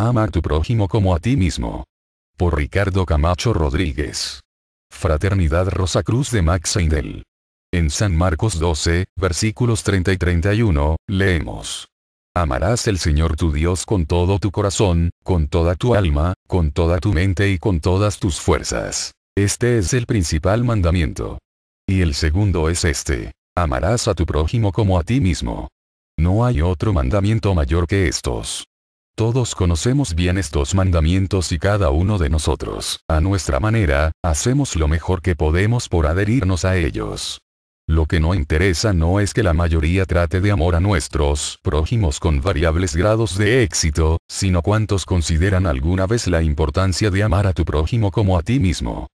Ama a tu prójimo como a ti mismo. Por Ricardo Camacho Rodríguez. Fraternidad Rosa Cruz de Max Eindel. En San Marcos 12, versículos 30 y 31, leemos. Amarás el Señor tu Dios con todo tu corazón, con toda tu alma, con toda tu mente y con todas tus fuerzas. Este es el principal mandamiento. Y el segundo es este. Amarás a tu prójimo como a ti mismo. No hay otro mandamiento mayor que estos. Todos conocemos bien estos mandamientos y cada uno de nosotros, a nuestra manera, hacemos lo mejor que podemos por adherirnos a ellos. Lo que no interesa no es que la mayoría trate de amor a nuestros prójimos con variables grados de éxito, sino cuántos consideran alguna vez la importancia de amar a tu prójimo como a ti mismo.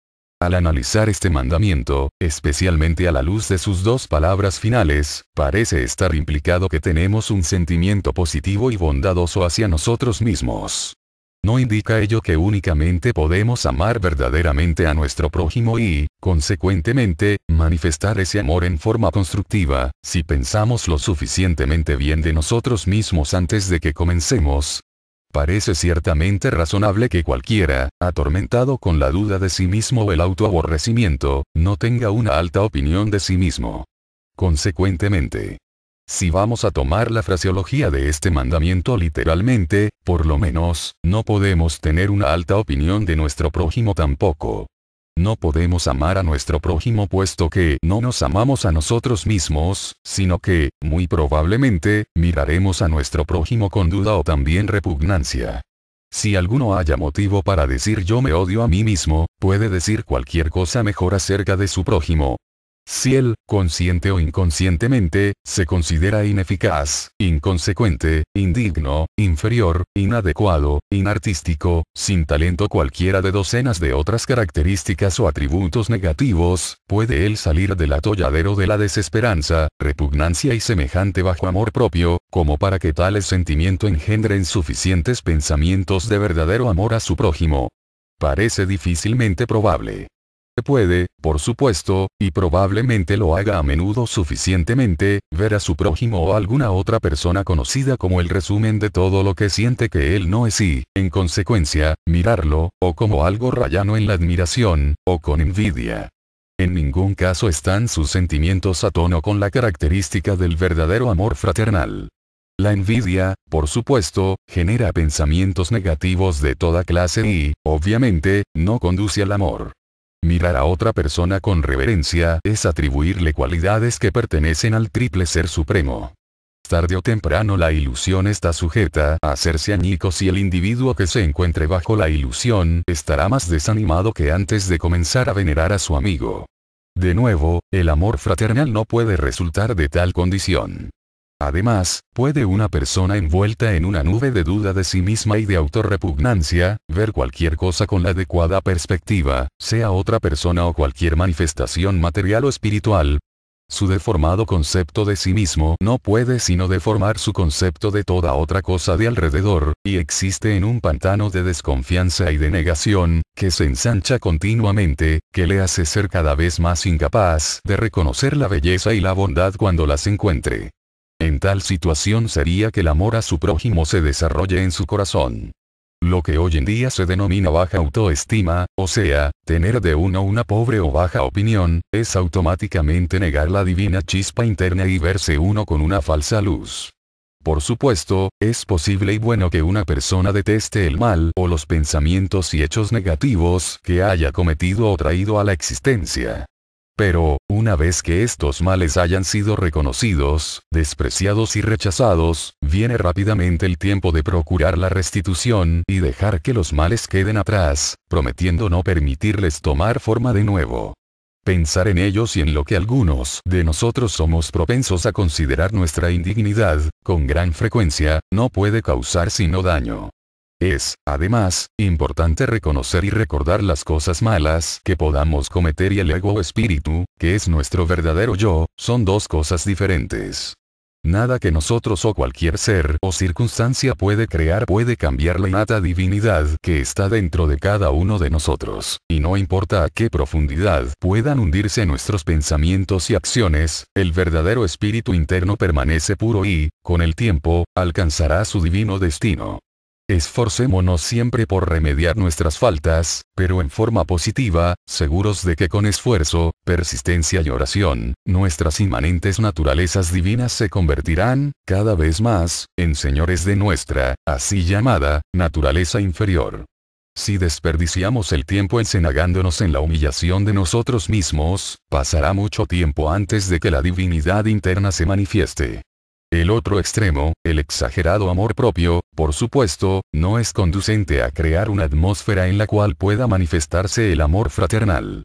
Al analizar este mandamiento, especialmente a la luz de sus dos palabras finales, parece estar implicado que tenemos un sentimiento positivo y bondadoso hacia nosotros mismos. ¿No indica ello que únicamente podemos amar verdaderamente a nuestro prójimo y, consecuentemente, manifestar ese amor en forma constructiva, si pensamos lo suficientemente bien de nosotros mismos antes de que comencemos, Parece ciertamente razonable que cualquiera, atormentado con la duda de sí mismo o el autoaborrecimiento, no tenga una alta opinión de sí mismo. Consecuentemente, si vamos a tomar la fraseología de este mandamiento literalmente, por lo menos, no podemos tener una alta opinión de nuestro prójimo tampoco. No podemos amar a nuestro prójimo puesto que no nos amamos a nosotros mismos, sino que, muy probablemente, miraremos a nuestro prójimo con duda o también repugnancia. Si alguno haya motivo para decir yo me odio a mí mismo, puede decir cualquier cosa mejor acerca de su prójimo, si él, consciente o inconscientemente, se considera ineficaz, inconsecuente, indigno, inferior, inadecuado, inartístico, sin talento cualquiera de docenas de otras características o atributos negativos, puede él salir del atolladero de la desesperanza, repugnancia y semejante bajo amor propio, como para que tales sentimientos engendren suficientes pensamientos de verdadero amor a su prójimo. Parece difícilmente probable puede, por supuesto, y probablemente lo haga a menudo suficientemente, ver a su prójimo o alguna otra persona conocida como el resumen de todo lo que siente que él no es y, en consecuencia, mirarlo, o como algo rayano en la admiración, o con envidia. En ningún caso están sus sentimientos a tono con la característica del verdadero amor fraternal. La envidia, por supuesto, genera pensamientos negativos de toda clase y, obviamente, no conduce al amor. Mirar a otra persona con reverencia es atribuirle cualidades que pertenecen al triple ser supremo. Tarde o temprano la ilusión está sujeta a hacerse añicos y el individuo que se encuentre bajo la ilusión estará más desanimado que antes de comenzar a venerar a su amigo. De nuevo, el amor fraternal no puede resultar de tal condición. Además, puede una persona envuelta en una nube de duda de sí misma y de autorrepugnancia, ver cualquier cosa con la adecuada perspectiva, sea otra persona o cualquier manifestación material o espiritual. Su deformado concepto de sí mismo no puede sino deformar su concepto de toda otra cosa de alrededor, y existe en un pantano de desconfianza y de negación, que se ensancha continuamente, que le hace ser cada vez más incapaz de reconocer la belleza y la bondad cuando las encuentre. En tal situación sería que el amor a su prójimo se desarrolle en su corazón. Lo que hoy en día se denomina baja autoestima, o sea, tener de uno una pobre o baja opinión, es automáticamente negar la divina chispa interna y verse uno con una falsa luz. Por supuesto, es posible y bueno que una persona deteste el mal o los pensamientos y hechos negativos que haya cometido o traído a la existencia. Pero, una vez que estos males hayan sido reconocidos, despreciados y rechazados, viene rápidamente el tiempo de procurar la restitución y dejar que los males queden atrás, prometiendo no permitirles tomar forma de nuevo. Pensar en ellos y en lo que algunos de nosotros somos propensos a considerar nuestra indignidad, con gran frecuencia, no puede causar sino daño. Es, además, importante reconocer y recordar las cosas malas que podamos cometer y el ego espíritu, que es nuestro verdadero yo, son dos cosas diferentes. Nada que nosotros o cualquier ser o circunstancia puede crear puede cambiar la innata divinidad que está dentro de cada uno de nosotros, y no importa a qué profundidad puedan hundirse nuestros pensamientos y acciones, el verdadero espíritu interno permanece puro y, con el tiempo, alcanzará su divino destino. Esforcémonos siempre por remediar nuestras faltas, pero en forma positiva, seguros de que con esfuerzo, persistencia y oración, nuestras inmanentes naturalezas divinas se convertirán, cada vez más, en señores de nuestra, así llamada, naturaleza inferior. Si desperdiciamos el tiempo encenagándonos en la humillación de nosotros mismos, pasará mucho tiempo antes de que la divinidad interna se manifieste. El otro extremo, el exagerado amor propio, por supuesto, no es conducente a crear una atmósfera en la cual pueda manifestarse el amor fraternal.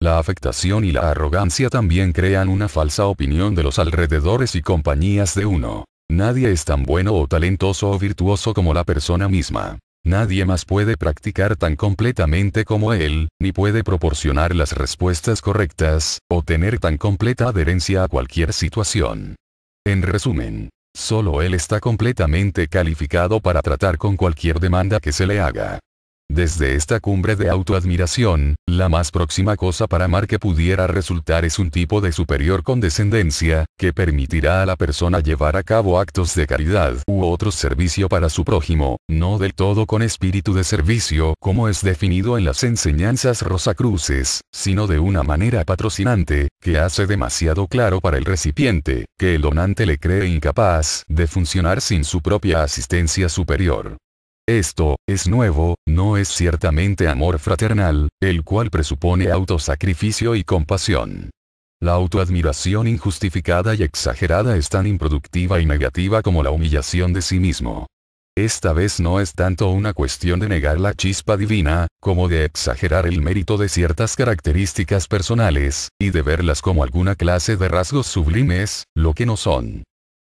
La afectación y la arrogancia también crean una falsa opinión de los alrededores y compañías de uno. Nadie es tan bueno o talentoso o virtuoso como la persona misma. Nadie más puede practicar tan completamente como él, ni puede proporcionar las respuestas correctas, o tener tan completa adherencia a cualquier situación. En resumen, solo él está completamente calificado para tratar con cualquier demanda que se le haga. Desde esta cumbre de autoadmiración, la más próxima cosa para amar que pudiera resultar es un tipo de superior condescendencia, que permitirá a la persona llevar a cabo actos de caridad u otro servicio para su prójimo, no del todo con espíritu de servicio como es definido en las enseñanzas rosacruces, sino de una manera patrocinante, que hace demasiado claro para el recipiente, que el donante le cree incapaz de funcionar sin su propia asistencia superior. Esto, es nuevo, no es ciertamente amor fraternal, el cual presupone autosacrificio y compasión. La autoadmiración injustificada y exagerada es tan improductiva y negativa como la humillación de sí mismo. Esta vez no es tanto una cuestión de negar la chispa divina, como de exagerar el mérito de ciertas características personales, y de verlas como alguna clase de rasgos sublimes, lo que no son.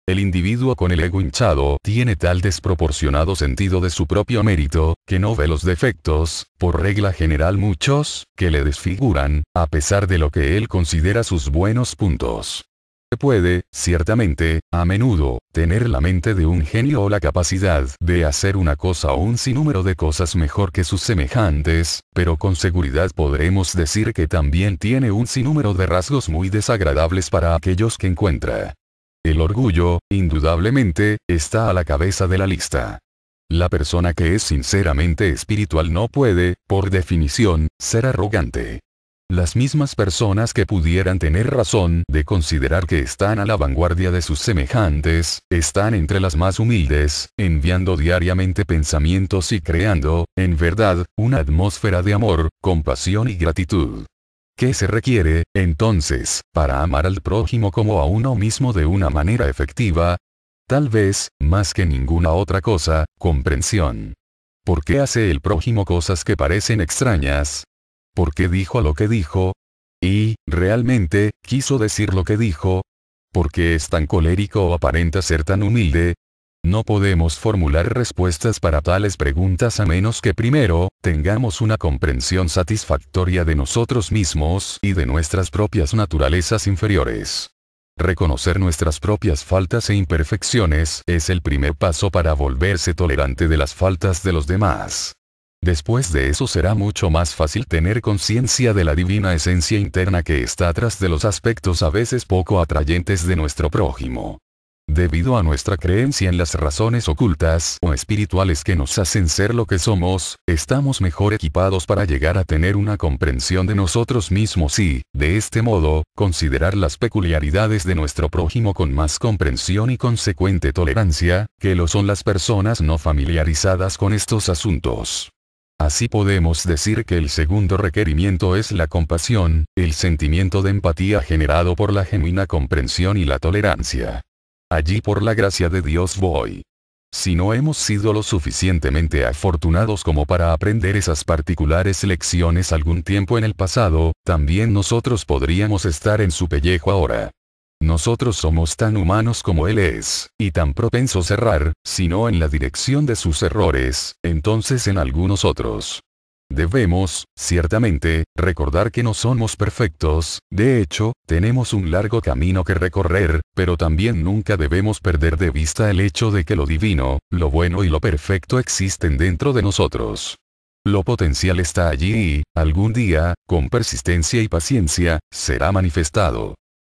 El individuo con el ego hinchado tiene tal desproporcionado sentido de su propio mérito, que no ve los defectos, por regla general muchos, que le desfiguran, a pesar de lo que él considera sus buenos puntos. Puede, ciertamente, a menudo, tener la mente de un genio o la capacidad de hacer una cosa o un sinnúmero de cosas mejor que sus semejantes, pero con seguridad podremos decir que también tiene un sinnúmero de rasgos muy desagradables para aquellos que encuentra. El orgullo, indudablemente, está a la cabeza de la lista. La persona que es sinceramente espiritual no puede, por definición, ser arrogante. Las mismas personas que pudieran tener razón de considerar que están a la vanguardia de sus semejantes, están entre las más humildes, enviando diariamente pensamientos y creando, en verdad, una atmósfera de amor, compasión y gratitud. ¿Qué se requiere, entonces, para amar al prójimo como a uno mismo de una manera efectiva? Tal vez, más que ninguna otra cosa, comprensión. ¿Por qué hace el prójimo cosas que parecen extrañas? ¿Por qué dijo lo que dijo? ¿Y, realmente, quiso decir lo que dijo? ¿Por qué es tan colérico o aparenta ser tan humilde? No podemos formular respuestas para tales preguntas a menos que primero, tengamos una comprensión satisfactoria de nosotros mismos y de nuestras propias naturalezas inferiores. Reconocer nuestras propias faltas e imperfecciones es el primer paso para volverse tolerante de las faltas de los demás. Después de eso será mucho más fácil tener conciencia de la divina esencia interna que está atrás de los aspectos a veces poco atrayentes de nuestro prójimo. Debido a nuestra creencia en las razones ocultas o espirituales que nos hacen ser lo que somos, estamos mejor equipados para llegar a tener una comprensión de nosotros mismos y, de este modo, considerar las peculiaridades de nuestro prójimo con más comprensión y consecuente tolerancia, que lo son las personas no familiarizadas con estos asuntos. Así podemos decir que el segundo requerimiento es la compasión, el sentimiento de empatía generado por la genuina comprensión y la tolerancia. Allí por la gracia de Dios voy. Si no hemos sido lo suficientemente afortunados como para aprender esas particulares lecciones algún tiempo en el pasado, también nosotros podríamos estar en su pellejo ahora. Nosotros somos tan humanos como Él es, y tan propensos a errar, no en la dirección de sus errores, entonces en algunos otros. Debemos, ciertamente, recordar que no somos perfectos, de hecho, tenemos un largo camino que recorrer, pero también nunca debemos perder de vista el hecho de que lo divino, lo bueno y lo perfecto existen dentro de nosotros. Lo potencial está allí y, algún día, con persistencia y paciencia, será manifestado.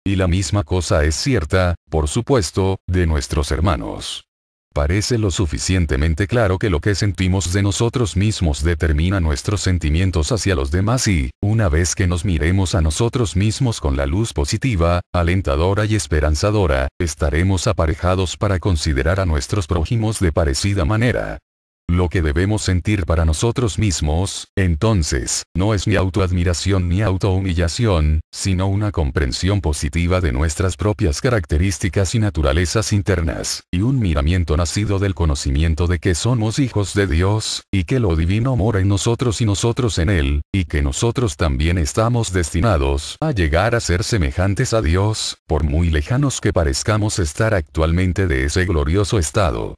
Y la misma cosa es cierta, por supuesto, de nuestros hermanos. Parece lo suficientemente claro que lo que sentimos de nosotros mismos determina nuestros sentimientos hacia los demás y, una vez que nos miremos a nosotros mismos con la luz positiva, alentadora y esperanzadora, estaremos aparejados para considerar a nuestros prójimos de parecida manera lo que debemos sentir para nosotros mismos, entonces, no es ni autoadmiración ni autohumillación, sino una comprensión positiva de nuestras propias características y naturalezas internas, y un miramiento nacido del conocimiento de que somos hijos de Dios, y que lo divino mora en nosotros y nosotros en Él, y que nosotros también estamos destinados a llegar a ser semejantes a Dios, por muy lejanos que parezcamos estar actualmente de ese glorioso estado.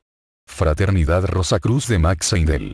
Fraternidad Rosa Cruz de Max Eindel.